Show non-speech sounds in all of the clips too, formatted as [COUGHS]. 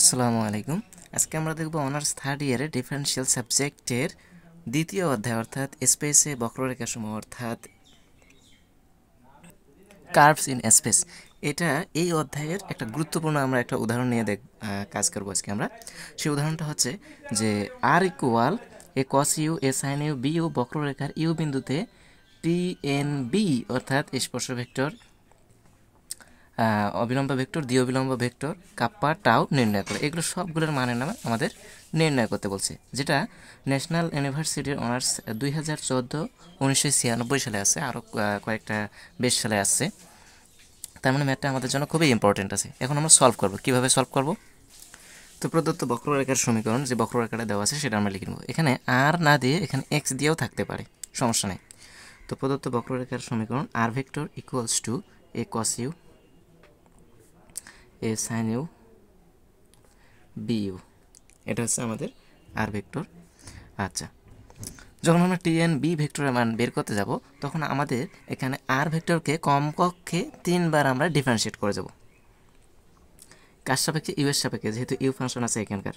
আসসালামু আলাইকুম আজকে আমরা দেখব অনার্স থার্ড ইয়ারে ডিফারেন্সিয়াল সাবজেক্টের দ্বিতীয় অধ্যায় অর্থাৎ স্পেসে বক্ররেখাসমূহ অর্থাৎ কার্ভস ইন স্পেস এটা এই অধ্যায়ের একটা গুরুত্বপূর্ণ আমরা একটা উদাহরণ নিয়ে দেখ কাজ করবো আজকে আমরা সেই উদাহরণটা হচ্ছে যে r equal a cos u a sine u b u বক্ররেখার ইউ বিন্দুতে পি এন বি অর্থাৎ স্পর্শ ভেক্টর অবিলম্ব ভেক্টর দ্বি অবিলম্ব ভেক্টর কাপ্পা টাও নির্ণয় করে এগুলো সবগুলোর মানের নামে আমাদের নির্ণয় করতে বলছে যেটা ন্যাশনাল ইউনিভার্সিটির অনার্স দুই হাজার চোদ্দো উনিশশো ছিয়ানব্বই সালে আছে আরও কয়েকটা বেশ সালে আসছে তার মানে ম্যাথটা আমাদের জন্য খুবই ইম্পর্টেন্ট আছে এখন আমরা সলভ করব কিভাবে সলভ করব তো প্রদত্ত বক্ররেখার সমীকরণ যে বক্ররেখাটা দেওয়া আছে সেটা আমরা লিখে নেব এখানে আর না দিয়ে এখানে এক্স দিয়েও থাকতে পারে সমস্যা নেই তো প্রদত্ত বক্ররেখার সমীকরণ r vector equals to a cos u a sine u b u এটা হচ্ছে আমাদের আর ভেক্টর আচ্ছা যখন আমরা টিএন বি ভেক্টরের মান বের করতে যাব তখন আমাদের এখানে আর ভেক্টরকে কমপক্ষে তিনবার আমরা ডিফারেন্সিয়েট করে যাব কার সাপেক্ষে ইউ এর সাপেক্ষে যেহেতু ইউ ফাংশন আছে এখানকার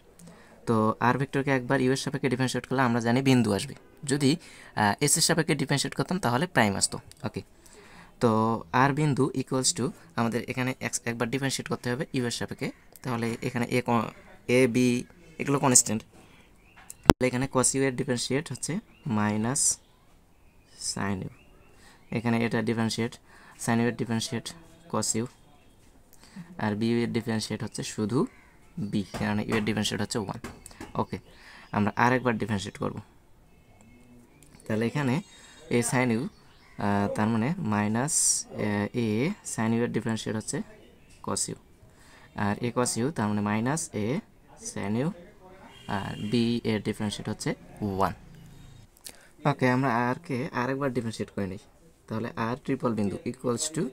তো আর ভেক্টরকে একবার ইউ এস সাপেক্ষে ডিফারেন্সিয়েট করলে আমরা জানি বিন্দু আসবে যদি এস এর সাপেক্ষে ডিফারেন্সিয়েট করতাম তাহলে প্রাইম আসতো ওকে তো আর বিন্দু ইকুয়ালস টু আমাদের এখানে এক্স একবার ডিফারেন্সিয়েট করতে হবে ইউ এর সাপেক্ষে তাহলে এখানে এ এ বি এগুলো কনস্ট্যান্ট তাহলে এখানে কসিউয়ের ইউ ডিফারেন্সিয়েট হচ্ছে মাইনাস সাইন ইউ এখানে এটা ডিফারেন্সিয়েট সাইন ইউ এর ডিফারেন্সিয়েট কস ইউ আর বি এর ডিফারেন্সিয়েট হচ্ছে শুধু বি কারণ ইউ এর ডিফারেন্সিয়েট হচ্ছে ওয়ান ওকে আমরা আর একবার ডিফারেন্সিয়েট করব তাহলে এখানে এ সাইন ইউ মানে তার মানে মাইনাস এ সাইন ইউর ডিফারেন্সিয়েট হচ্ছে কস ইউ আর এ কস ইউ তার মানে মাইনাস এ সাইন ইউ আর বি এর ডিফারেন্সিয়েট হচ্ছে ওয়ান ওকে আমরা আরকে আরেকবার ডিফারেন্সিয়েট করে নিই তাহলে আর ট্রিপল বিন্দু ইকুয়ালস টু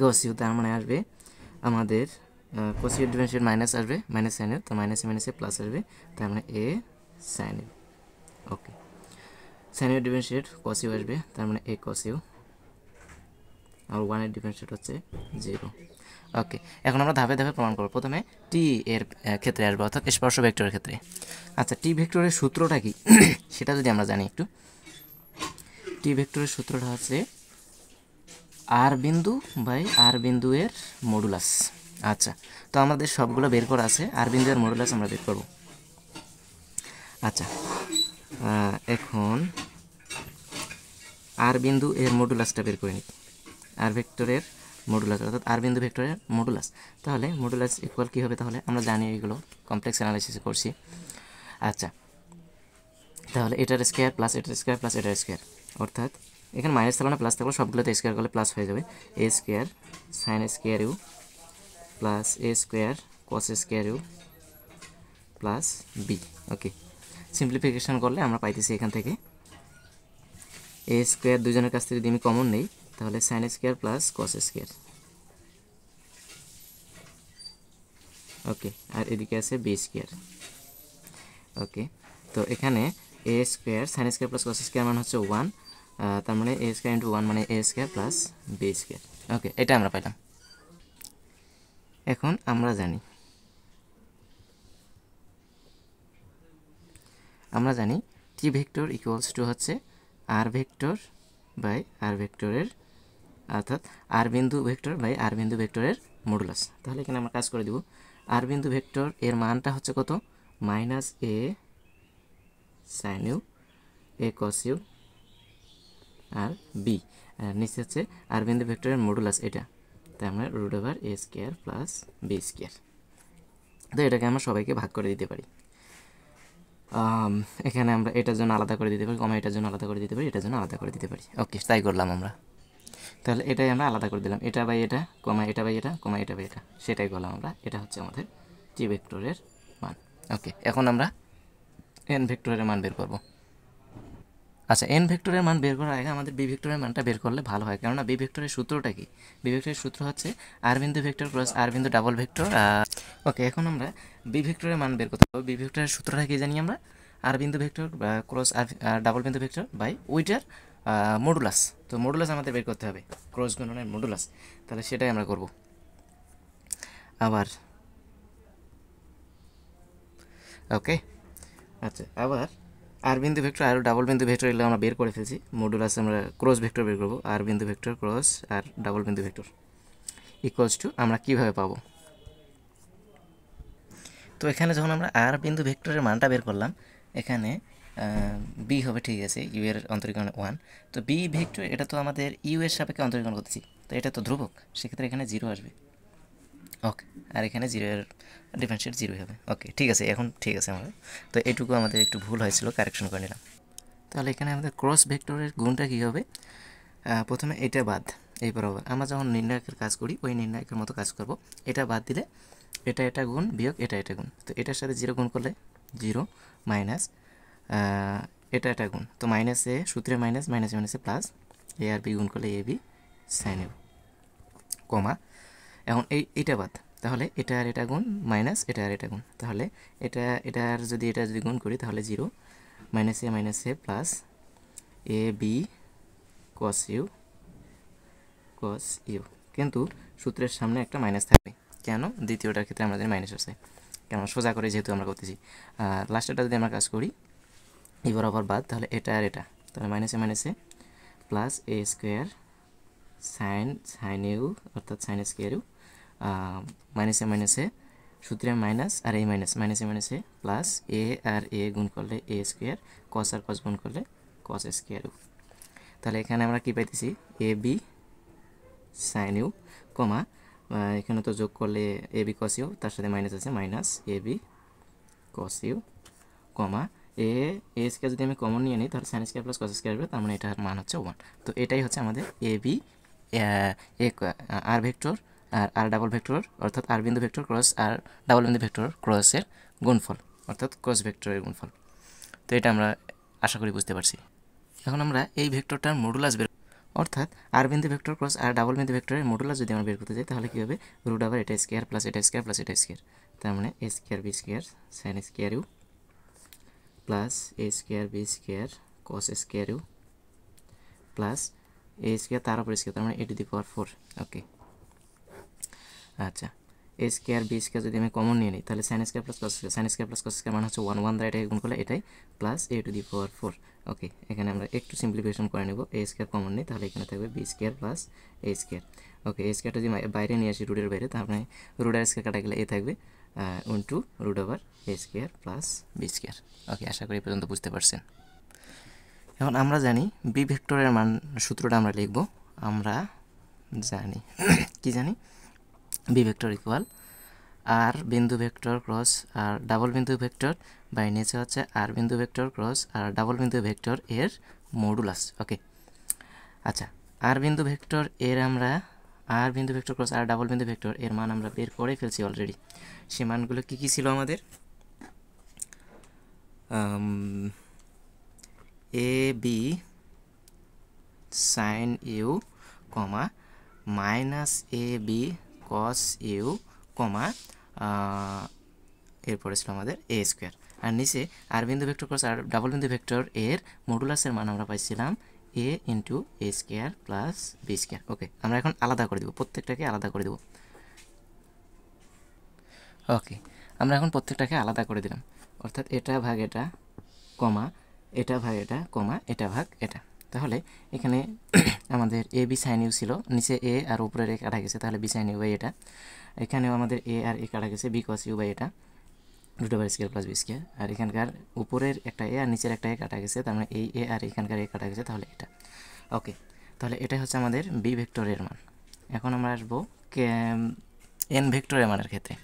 কস ইউ তার মানে আসবে আমাদের কসিউ ডিফারেন্সিয়েট মাইনাস আসবে মাইনাস সাইন ইউ তো মাইনাসে এ প্লাস আসবে তার মানে এ সাইন ইউ ওকে সাইনের ডিফারেন্সিয়েট কসিউ আসবে তার মানে এ কসিউ আর ওয়ানের ডিফারেন্সিয়েট হচ্ছে জিরো ওকে এখন আমরা ধাপে ধাপে প্রমাণ করব প্রথমে টি এর ক্ষেত্রে আসবো অর্থাৎ স্পর্শ ভেক্টরের ক্ষেত্রে আচ্ছা টি ভেক্টরের সূত্রটা কি [COUGHS] সেটা যদি আমরা জানি একটু টি ভেক্টরের সূত্রটা হচ্ছে আর বিন্দু বাই আর বিন্দু এর মডুলাস আচ্ছা তো আমাদের সবগুলো বের করা আছে আর বিন্দু এর মডুলাস আমরা বের করব আচ্ছা এখন আর বিন্দু এর মডুলাসটা বের করে নিই আর ভেক্টরের মডুলাস অর্থাৎ আর বিন্দু ভেক্টরের মডুলাস তাহলে মডুলাস ইকুয়াল কী হবে তাহলে আমরা জানি এগুলো কমপ্লেক্স অ্যানালাইসিস করছি আচ্ছা তাহলে এটার স্কোয়ার প্লাস এটার স্কোয়ার প্লাস এটার স্কোয়ার অর্থাৎ এখানে মাইনাস থাকলে না প্লাস থাকলে সবগুলোতে স্কোয়ার করলে প্লাস হয়ে যাবে a square sine square u plus a square cos square u plus b okay simplification করলে আমরা পাইতেছি এখান থেকে এ স্কোয়ার দুজনের কাছ থেকে যদি আমি কমন নেই তাহলে sine square plus cos square okay আর এদিকে আছে বি স্কোয়ার ওকে তো এখানে a square sine square plus cos square মানে হচ্ছে ওয়ান তার মানে এ স্কোয়ার ইন্টু ওয়ান মানে a square plus b square okay এটা আমরা পাইলাম এখন আমরা জানি আমরা জানি টি ভেক্টর ইকুয়ালস টু হচ্ছে আর ভেক্টর বাই আর ভেক্টরের অর্থাৎ আর বিন্দু ভেক্টর বাই আর বিন্দু ভেক্টরের মডুলাস তাহলে এখানে আমরা কাজ করে দেব আর বিন্দু ভেক্টর এর মানটা হচ্ছে কত minus a sine u a cos u আর বি নিচে হচ্ছে আর বিন্দু ভেক্টরের মডুলাস এটা তাই আমরা root over a square plus b square তো এটাকে আমরা সবাইকে ভাগ করে দিতে পারি এখানে আমরা এটার জন্য আলাদা করে দিতে পারি কমা এটার জন্য আলাদা করে দিতে পারি এটার জন্য আলাদা করে দিতে পারি ওকে তাই করলাম আমরা তাহলে এটাই আমরা আলাদা করে দিলাম এটা বাই এটা কমা এটা বাই এটা কমা এটা বাই এটা সেটাই করলাম আমরা এটা হচ্ছে আমাদের টি ভেক্টরের মান ওকে এখন আমরা এন ভেক্টরের মান বের করবো আচ্ছা এন ভেক্টরের মান বের করার আগে আমাদের বি ভেক্টরের মানটা বের করলে ভালো হয় কেননা বি ভেক্টরের সূত্রটা কি বি ভেক্টরের সূত্র হচ্ছে আর বিন্দু ভেক্টর প্লাস আর বিন্দু ডাবল ভেক্টর ওকে এখন আমরা বি ভেক্টরের মান বের করতে পারবো বি ভেক্টরের সূত্রটা কি জানি আমরা আর বিন্দু ভেক্টর ক্রস আর ডাবল বিন্দু ভেক্টর বাই উইটার মডুলাস তো মডুলাস আমাদের বের করতে হবে ক্রস গণনের মডুলাস তাহলে সেটাই আমরা করব আবার ওকে আচ্ছা আবার আর বিন্দু ভেক্টর আর ডাবল বিন্দু ভেক্টর এগুলো আমরা বের করে ফেলছি মডুলাস আমরা ক্রস ভেক্টর বের করবো আর বিন্দু ভেক্টর ক্রস আর ডাবল বিন্দু ভেক্টর ইকুয়ালস টু আমরা কীভাবে পাবো তো এখানে যখন আমরা আর বিন্দু ভেক্টরের মানটা বের করলাম এখানে বি হবে ঠিক আছে ইউ এর অন্তরিকরণ ওয়ান তো বি ভেক্টর এটা তো আমাদের ইউ এর সাপেক্ষে অন্তরীকরণ করতেছি তো এটা তো ধ্রুবক সেক্ষেত্রে এখানে জিরো আসবে ওকে আর এখানে জিরো এর ডিফারেন্সিয়েট জিরো হবে ওকে ঠিক আছে এখন ঠিক আছে আমার তো এটুকু আমাদের একটু ভুল হয়েছিল কারেকশন করে নিলাম তাহলে এখানে আমাদের ক্রস ভেক্টরের গুণটা কী হবে প্রথমে এটা বাদ এই বরাবর আমরা যখন নির্ণায়কের কাজ করি ওই নির্ণায়কের মতো কাজ করব এটা বাদ দিলে এটা এটা গুণ বিয়োগ এটা এটা গুণ তো এটার সাথে জিরো গুণ করলে জিরো মাইনাস এটা এটা গুণ তো মাইনাস এ সূত্রে মাইনাস মাইনাস মাইনাসে প্লাস এ আর বি গুণ করলে এ বি সাইন কমা এখন এই এটা বাদ তাহলে এটা আর এটা গুণ মাইনাস এটা আর এটা গুণ তাহলে এটা এটা আর যদি এটা যদি গুণ করি তাহলে zero minus a minus a plus a b cos u cos u কিন্তু সূত্রের সামনে একটা মাইনাস থাকবে কেন দ্বিতীয়টার ক্ষেত্রে আমাদের মাইনাস আছে কেন সোজা করে যেহেতু আমরা করতেছি লাস্টেরটা যদি আমরা কাজ করি এই বরাবর বাদ তাহলে এটা আর এটা তাহলে মাইনাসে মাইনাসে plus a square sine sine u অর্থাৎ সাইন স্কোয়ার ইউ মাইনাসে মাইনাসে সূত্রে মাইনাস আর এ মাইনাস মাইনাসে মাইনাসে প্লাস এ আর এ গুণ করলে এ স্কোয়ার কস আর কস গুণ করলে কস স্কোয়ার ইউ তাহলে এখানে আমরা কি পাইতেছি a b sine u comma এখানে তো যোগ করলে এ বি কস ইউ তার সাথে মাইনাস আছে minus a b cos u comma a a square যদি আমি কমন নিয়ে নিই তাহলে sine square plus cos square হবে তার মানে এটার মান হচ্ছে ওয়ান তো এটাই হচ্ছে আমাদের এ বি আর ভেক্টর আর আর ডাবল ভেক্টর অর্থাৎ আর বিন্দু ভেক্টর ক্রস আর ডাবল বিন্দু ভেক্টর ক্রসের গুণফল অর্থাৎ ক্রস ভেক্টরের গুণফল তো এটা আমরা আশা করি বুঝতে পারছি এখন আমরা এই ভেক্টরটার মডুলাস বের অর্থাৎ আর বিন্দু ভেক্টর ক্রস আর ডাবল বিন্দু ভেক্টরের মডুলাস যদি আমরা বের করতে যাই তাহলে কী হবে রুট আবার এটা স্কোয়ার প্লাস এটা স্কোয়ার প্লাস এটা স্কোয়ার তার মানে a square b square sine square u plus a square b square cos square u plus a square তার উপর স্কোয়ার তার মানে এ টু দি পাওয়ার ফোর ওকে আচ্ছা এ স্কোয়ার বি স্কোয়ার যদি আমি কমন নিয়ে নিই তাহলে sine square plus cos sine square plus cos square মানে হচ্ছে ওয়ান ওয়ান দ্বারা এটাকে গুণ করলে এটাই plus a to the power four okay এখানে আমরা একটু সিম্প্লিফিকেশন করে নেব এ স্কোয়ার কমন নিই তাহলে এখানে থাকবে b square plus a square okay a স্কোয়ারটা যদি বাইরে নিয়ে আসি রুটের বাইরে তারপরে রুটের স্কোয়ার কাটা গেলে এ থাকবে one to root over a square plus b square okay আশা করি পর্যন্ত বুঝতে পারছেন এখন আমরা জানি বি ভেক্টরের মান সূত্রটা আমরা লিখব আমরা জানি [COUGHS] কি জানি বি ভেক্টর ইকুয়াল আর বিন্দু ভেক্টর ক্রস আর ডাবল বিন্দু ভেক্টর বাই নিচে হচ্ছে আর বিন্দু ভেক্টর ক্রস আর ডাবল বিন্দু ভেক্টর এর মডুলাস ওকে আচ্ছা আর বিন্দু ভেক্টর এর আমরা আর বিন্দু ভেক্টর ক্রস আর ডাবল বিন্দু ভেক্টর এর মান আমরা বের করে ফেলছি অলরেডি সে মানগুলো কী কী ছিল আমাদের a b sine u comma minus a b cos u comma এরপরে ছিল আমাদের এ স্কোয়ার আর নিচে আর বিন্দু ভেক্টর কস আর ডাবল বিন্দু ভেক্টর এর মডুলাসের মান আমরা পাইছিলাম a into a square plus b square okay আমরা এখন আলাদা করে দেবো প্রত্যেকটাকে আলাদা করে দেবো ওকে আমরা এখন প্রত্যেকটাকে আলাদা করে দিলাম অর্থাৎ এটা ভাগ এটা কমা এটা ভাগ এটা কমা এটা ভাগ এটা তাহলে এখানে [COUGHS] আমাদের এ বি সাইন ইউ ছিল নিচে এ আর উপরের এ কাটা গেছে তাহলে বি সাইন ইউ বাই এটা এখানেও আমাদের এ আর এ কাটা গেছে বি কস ইউ বাই এটা root over square plus b square আর এখানকার উপরের একটা এ আর নিচের একটা এ কাটা গেছে তার মানে এই এ আর এখানকার এ কাটা গেছে তাহলে এটা ওকে তাহলে এটাই হচ্ছে আমাদের বি ভেক্টরের মান এখন আমরা আসবো এন ভেক্টরের মানের ক্ষেত্রে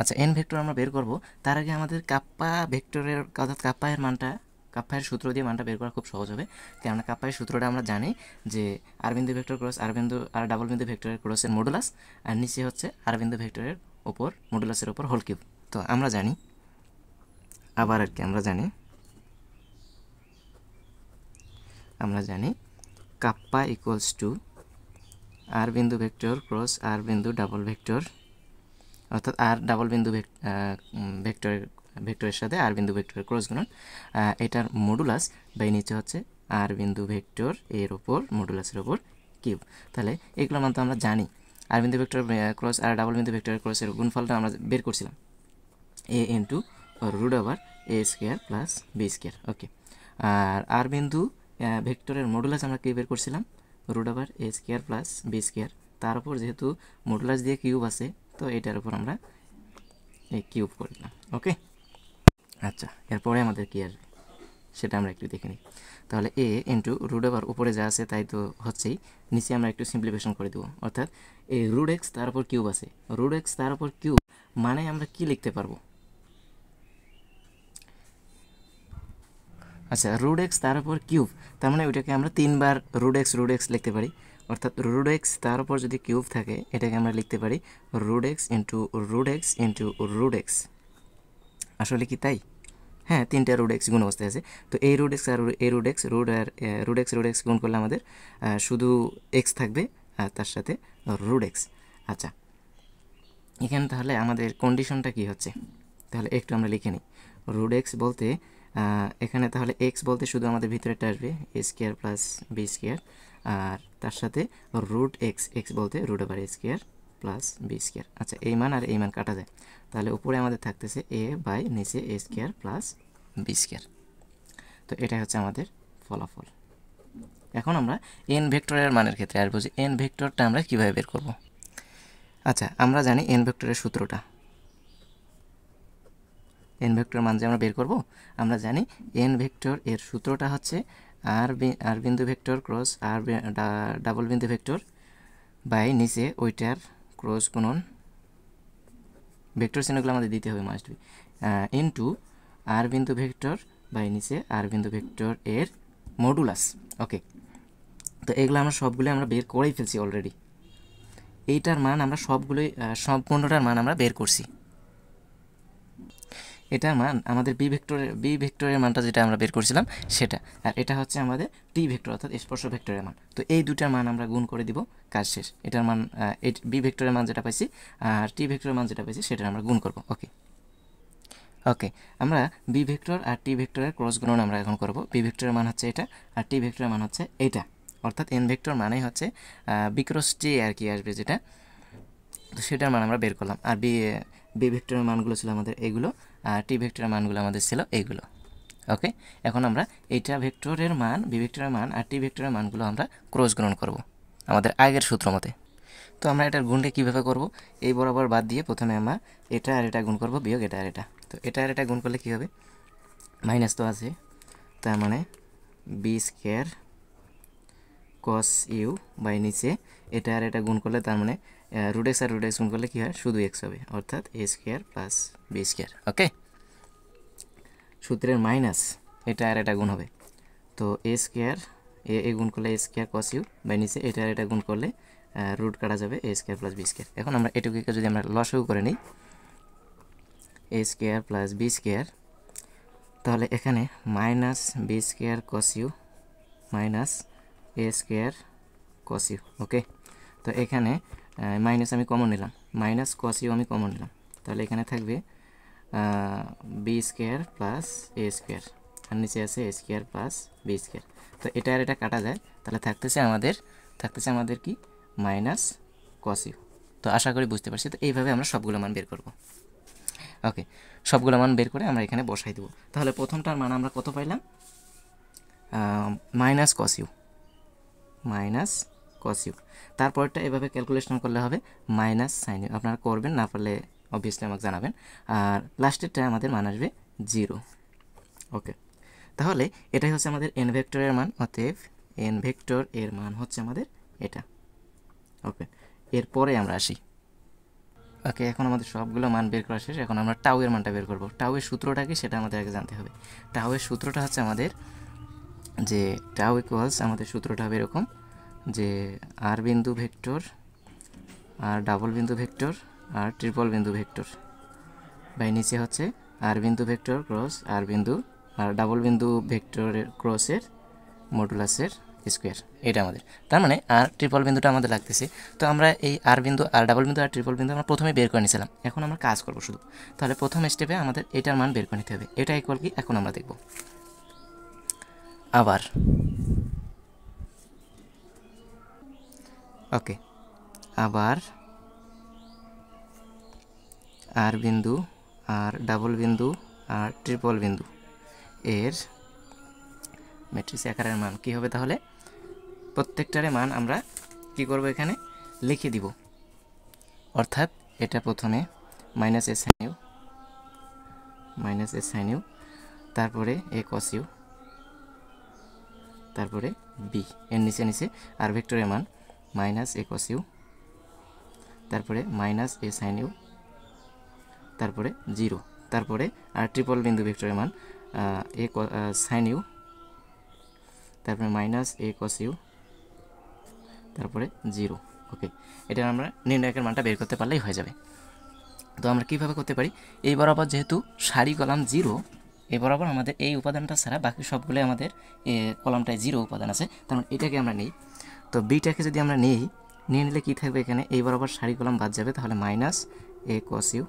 আচ্ছা এন ভেক্টর আমরা বের করব তার আগে আমাদের কাপ্পা ভেক্টরের অর্থাৎ কাপ্পা এর মানটা কাপ্পায়ের সূত্র দিয়ে মানটা বের করা খুব সহজ হবে কেননা কাপ্পায়ের সূত্রটা আমরা জানি যে আর বিন্দু ভেক্টর ক্রস আর বিন্দু আর ডাবল বিন্দু ভেক্টরের ক্রসের মডুলাস আর নিচে হচ্ছে আর বিন্দু ভেক্টরের ওপর মডুলাসের ওপর হোল কিউব তো আমরা জানি আবার আর কি আমরা জানি আমরা জানি কাপ্পা ইকুয়ালস টু আর বিন্দু ভেক্টর ক্রস আর বিন্দু ডাবল ভেক্টর অর্থাৎ আর ডাবল বিন্দু ভেক্টরের ভেক্টরের সাথে আর বিন্দু ভেক্টরের ক্রস গুণন এটার মডুলাস বা নিচে হচ্ছে আর বিন্দু ভেক্টর এর ওপর মডুলাসের ওপর কিউব তাহলে এগুলোর মানে তো আমরা জানি আর বিন্দু ভেক্টর ক্রস আর ডাবল বিন্দু ভেক্টরের ক্রসের গুণফলটা আমরা বের করছিলাম a to root over a square plus b square okay আর আর বিন্দু ভেক্টরের মডুলাস আমরা কি বের করছিলাম root over a square plus b square তার উপর যেহেতু মডুলাস দিয়ে কিউব আছে তো এটার উপর আমরা এই কিউব করলাম ওকে আচ্ছা এরপরে আমাদের কি আসবে সেটা আমরা একটু দেখে নিই তাহলে এ ইন্টু রুট ওভার উপরে যা আছে তাই তো হচ্ছেই নিচে আমরা একটু সিম্প্লিফিকেশন করে দেবো অর্থাৎ এই রুট এক্স তার উপর কিউব আছে রুট এক্স তার উপর কিউব মানে আমরা কি লিখতে পারবো আচ্ছা রুট এক্স তার উপর কিউব তার মানে ওইটাকে আমরা তিনবার রুট এক্স রুট এক্স লিখতে পারি অর্থাৎ রুট এক্স তার উপর যদি কিউব থাকে এটাকে আমরা লিখতে পারি root x into root x into root x আসলে কি তাই হ্যাঁ তিনটা রুড এক্স গুণ অবস্থায় আছে তো এই রোড এক্স আর এই রোড এক্স রোড আর রোড এক্স রোড এক্স গুণ করলে আমাদের শুধু এক্স থাকবে আর তার সাথে রুড এক্স আচ্ছা এখানে তাহলে আমাদের কন্ডিশনটা কি হচ্ছে তাহলে একটু আমরা লিখে নিই রুড এক্স বলতে এখানে তাহলে এক্স বলতে শুধু আমাদের ভিতরেটা আসবে a square plus b square আর তার সাথে রুট এক্স এক্স বলতে root over a square plus b square আচ্ছা এই মান আর এই মান কাটা যায় তাহলে উপরে আমাদের থাকতেছে এ বাই নিচে a square plus b square তো এটাই হচ্ছে আমাদের ফলাফল এখন আমরা এন ভেক্টরের মানের ক্ষেত্রে আর বুঝি এন ভেক্টরটা আমরা কীভাবে বের করব আচ্ছা আমরা জানি এন ভেক্টরের সূত্রটা এন ভেক্টরের মান যে আমরা বের করব আমরা জানি এন ভেক্টর এর সূত্রটা হচ্ছে আর আর বিন্দু ভেক্টর ক্রস আর ডাবল বিন্দু ভেক্টর বাই নিচে ওইটার ক্রস গুণন ভেক্টর চিহ্নগুলো আমাদের দিতে হবে must be and to r বিন্দু ভেক্টর বা নিচে আর বিন্দু ভেক্টর এর মডুলাস ওকে তো এগুলো আমরা সবগুলো আমরা বের করেই ফেলছি অলরেডি এইটার মান আমরা সবগুলোই সম্পূর্ণটার মান আমরা বের করছি এটা মান আমাদের বি ভেক্টরের বি ভেক্টরের মানটা যেটা আমরা বের করেছিলাম সেটা আর এটা হচ্ছে আমাদের টি ভেক্টর অর্থাৎ স্পর্শ ভেক্টরের মান তো এই দুটার মান আমরা গুণ করে দিব কাজ শেষ এটার মান বি ভেক্টরের মান যেটা পাইছি আর টি ভেক্টরের মান যেটা পাইছি সেটা আমরা গুণ করব ওকে ওকে আমরা বি ভেক্টর আর টি ভেক্টরের ক্রস গুণন আমরা এখন করব বি ভেক্টরের মান হচ্ছে এটা আর টি ভেক্টরের মান হচ্ছে এটা অর্থাৎ এন ভেক্টর মানে হচ্ছে বিক্রস টি আর কি আসবে যেটা তো সেটার মান আমরা বের করলাম আর বি বি ভেক্টরের মানগুলো ছিল আমাদের এগুলো টি ভেক্টরের মানগুলো আমাদের ছিল এইগুলো ওকে এখন আমরা এইটা ভেক্টরের মান বি ভেক্টরের মান আর টি ভেক্টরের মানগুলো আমরা ক্রস গ্রহণ করব আমাদের আগের সূত্র মতে তো আমরা এটার গুণটা কীভাবে করব এই বরাবর বাদ দিয়ে প্রথমে আমরা এটা আর এটা গুণ করব বিয়োগ এটা আর এটা তো এটা আর এটা গুণ করলে কী হবে মাইনাস তো আছে তার মানে b square cos u by নিচে এটা আর এটা গুণ করলে তার মানে রুট এক্স আর রুট এক্স গুণ করলে কী হয় শুধু এক্স হবে অর্থাৎ a square plus b square okay সূত্রের মাইনাস এটা আর এটা গুণ হবে তো এ স্কোয়ার এ এ গুণ করলে এ স্কোয়ার কস ইউ বা নিচে এটা আর এটা গুণ করলে রুট কাটা যাবে a square plus b square এখন আমরা এটুকুকে যদি আমরা লসও করে নিই a square plus b square তাহলে এখানে minus b square cos u minus a square cos u okay তো এখানে মাইনাস আমি কমন নিলাম মাইনাস কসিও আমি কমন নিলাম তাহলে এখানে থাকবে b square plus a square আর নিচে আছে a square plus b square তো এটা আর এটা কাটা যায় তাহলে থাকতেছে আমাদের থাকতেছে আমাদের কি মাইনাস কসিও তো আশা করি বুঝতে পারছি তো এইভাবে আমরা সবগুলো মান বের করব ওকে সবগুলো মান বের করে আমরা এখানে বসাই দেবো তাহলে প্রথমটার মান আমরা কত পাইলাম মাইনাস কসিউ মাইনাস কসিউ তারপরটা এভাবে ক্যালকুলেশন করলে হবে মাইনাস সাইন আপনারা করবেন না পারলে অবভিয়াসলি আমাকে জানাবেন আর লাস্টেরটা আমাদের মান আসবে জিরো ওকে তাহলে এটাই হচ্ছে আমাদের এন ভেক্টরের মান অতএব এন ভেক্টর এর মান হচ্ছে আমাদের এটা ওকে এরপরে আমরা আসি ওকে এখন আমাদের সবগুলো মান বের করা শেষ এখন আমরা টাউয়ের মানটা বের করব টাউয়ের সূত্রটা কি সেটা আমাদের আগে জানতে হবে টাউয়ের সূত্রটা হচ্ছে আমাদের যে টাউ ইকুয়ালস আমাদের সূত্রটা হবে এরকম যে আর বিন্দু ভেক্টর আর ডাবল বিন্দু ভেক্টর আর ট্রিপল বিন্দু ভেক্টর বাই নিচে হচ্ছে আর বিন্দু ভেক্টর ক্রস আর বিন্দু আর ডাবল বিন্দু ভেক্টরের ক্রসের মডুলাসের স্কোয়ার এটা আমাদের তার মানে আর ট্রিপল বিন্দুটা আমাদের লাগতেছে তো আমরা এই আর বিন্দু আর ডাবল বিন্দু আর ট্রিপল বিন্দু আমরা প্রথমে বের করে নিয়েছিলাম এখন আমরা কাজ করব শুধু তাহলে প্রথম স্টেপে আমাদের এটার মান বের করে নিতে হবে এটা ইকুয়াল কি এখন আমরা দেখব আবার ওকে আবার আর বিন্দু আর ডাবল বিন্দু আর ট্রিপল বিন্দু এর ম্যাট্রিক্স আকারের মান কি হবে তাহলে প্রত্যেকটারে মান আমরা কি করব এখানে লিখে দিব অর্থাৎ এটা প্রথমে minus s sine u minus s sine তারপরে এ কসিউ তারপরে বি এর নিচে নিচে আর ভেক্টরের মান মাইনাস এ কস ইউ তারপরে মাইনাস এ সাইন ইউ তারপরে জিরো তারপরে আর ট্রিপল বিন্দু ভেক্টরের মান এ সাইন ইউ তারপরে মাইনাস এ কস ইউ তারপরে জিরো ওকে এটা আমরা নির্ণায়কের মানটা বের করতে পারলেই হয়ে যাবে তো আমরা কীভাবে করতে পারি এই বরাবর যেহেতু সারি কলাম জিরো এই বরাবর আমাদের এই উপাদানটা ছাড়া বাকি সবগুলোই আমাদের কলামটায় জিরো উপাদান আছে তার মানে এটাকে আমরা নিই তো বিটাকে যদি আমরা নিই নিয়ে নিলে কী থাকবে এখানে এই বরাবর সারি কলাম বাদ যাবে তাহলে minus a cos u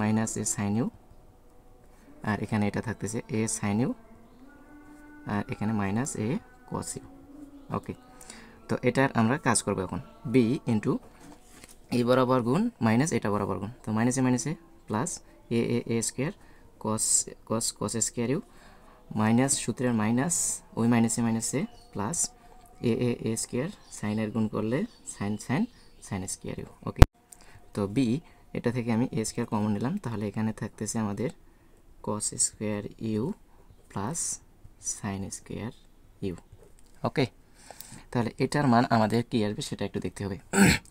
minus a sine u আর এখানে এটা থাকতেছে এ সাইন ইউ আর এখানে minus a cos u okay তো এটার আমরা কাজ করবো এখন বি ইন্টু এই বরাবর গুণ মাইনাস এটা বরাবর গুণ তো মাইনাসে মাইনাসে plus a a a square cos cos cos square u minus সূত্রের মাইনাস ওই মাইনাসে মাইনাসে plus a a a square সাইনের গুণ করলে sine sine sine square u okay তো বি এটা থেকে আমি এ স্কোয়ার কমন নিলাম তাহলে এখানে থাকতেছে আমাদের cos square u plus sine square u okay তাহলে এটার মান আমাদের কী আসবে সেটা একটু দেখতে হবে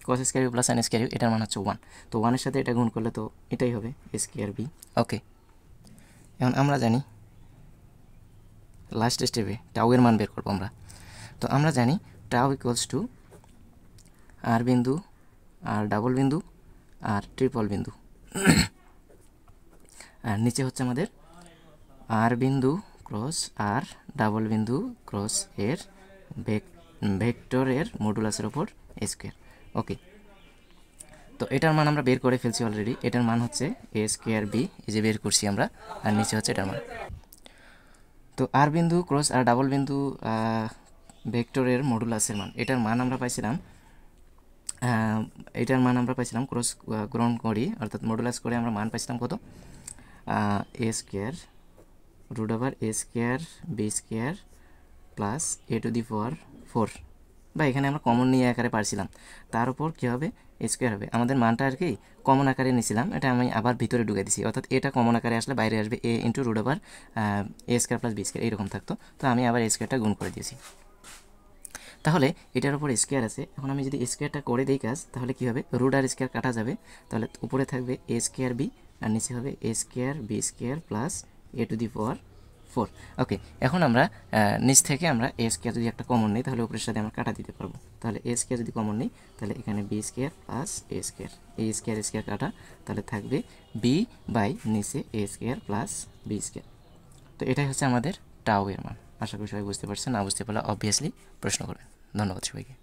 cos square u plus sine square u এটার মান হচ্ছে ওয়ান তো ওয়ানের সাথে এটা গুণ করলে তো এটাই হবে স্কোয়ার বি ওকে এখন আমরা জানি লাস্ট স্টেপে টাউয়ের মান বের করবো আমরা তো আমরা জানি টাও ইকুয়ালস টু আর বিন্দু আর ডাবল বিন্দু আর ট্রিপল বিন্দু আর নিচে হচ্ছে আমাদের আর বিন্দু ক্রস আর ডাবল বিন্দু ক্রস এর ভেক্টরের মডুলাসের ওপর স্কোয়ার ওকে তো এটার মান আমরা বের করে ফেলছি অলরেডি এটার মান হচ্ছে এ স্কোয়ার বি এই যে বের করছি আমরা আর নিচে হচ্ছে এটার মান তো আর বিন্দু ক্রস আর ডাবল বিন্দু ভেক্টরের মডুলাসের মান এটার মান আমরা পাইছিলাম এটার মান আমরা পাইছিলাম ক্রস গ্রহণ করি অর্থাৎ মডুলাস করে আমরা মান পাইছিলাম কত a square root over a square b square plus a to the power four বা এখানে আমরা কমন নিয়ে আকারে পারছিলাম তার উপর কী হবে স্কোয়ার হবে আমাদের মানটা আর কি কমন আকারে নিয়েছিলাম এটা আমি আবার ভিতরে ঢুকে দিছি অর্থাৎ এটা কমন আকারে আসলে বাইরে আসবে a into root over a square plus b square এইরকম থাকতো তো আমি আবার এ স্কোয়ারটা গুণ করে দিয়েছি তাহলে এটার উপর স্কোয়ার আছে এখন আমি যদি স্কোয়ারটা করে দিই কাজ তাহলে কি হবে রুট আর স্কোয়ার কাটা যাবে তাহলে উপরে থাকবে এ স্কোয়ার বি আর নিচে হবে a square b square plus a to the power four okay এখন আমরা নিচ থেকে আমরা এ স্কোয়ার যদি একটা কমন নিই তাহলে উপরের সাথে আমরা কাটা দিতে পারবো তাহলে এ স্কোয়ার যদি কমন নিই তাহলে এখানে b square plus a square a square square কাটা তাহলে থাকবে বি বাই নিচে a square plus b square তো এটাই হচ্ছে আমাদের টাও এর মান আশা করি সবাই বুঝতে পারছেন না বুঝতে পারলে অবভিয়াসলি প্রশ্ন করবেন ধন্যবাদ সবাইকে